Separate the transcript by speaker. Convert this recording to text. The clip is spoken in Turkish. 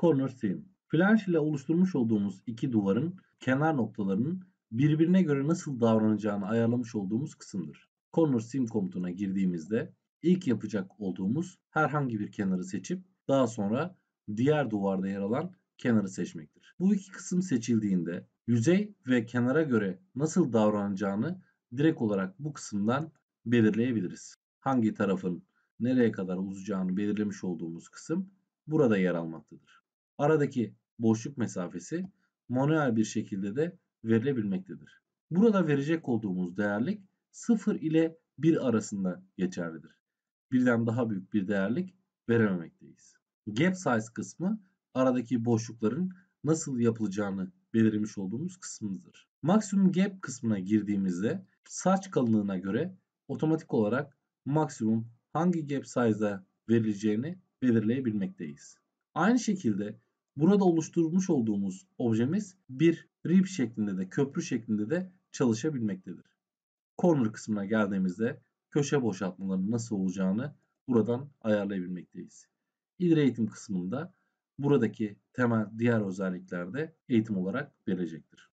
Speaker 1: Corner Seam. Flash ile oluşturmuş olduğumuz iki duvarın kenar noktalarının birbirine göre nasıl davranacağını ayarlamış olduğumuz kısımdır. Corner Seam komutuna girdiğimizde ilk yapacak olduğumuz herhangi bir kenarı seçip daha sonra diğer duvarda yer alan kenarı seçmektir. Bu iki kısım seçildiğinde yüzey ve kenara göre nasıl davranacağını direkt olarak bu kısımdan belirleyebiliriz. Hangi tarafın nereye kadar uzacağını belirlemiş olduğumuz kısım burada yer almaktadır aradaki boşluk mesafesi manuel bir şekilde de verilebilmektedir. Burada verecek olduğumuz değerlik 0 ile 1 arasında geçerlidir. Birden daha büyük bir değerlik verememekteyiz. Gap size kısmı aradaki boşlukların nasıl yapılacağını belirlemiş olduğumuz kısmımızdır. Maksimum gap kısmına girdiğimizde saç kalınlığına göre otomatik olarak maksimum hangi gap size'da verileceğini belirleyebilmekteyiz. Aynı şekilde Burada oluşturmuş olduğumuz objemiz bir rib şeklinde de köprü şeklinde de çalışabilmektedir. Corner kısmına geldiğimizde köşe boşaltmalarının nasıl olacağını buradan ayarlayabilmekteyiz. İleri eğitim kısmında buradaki temel diğer özelliklerde eğitim olarak verecektir.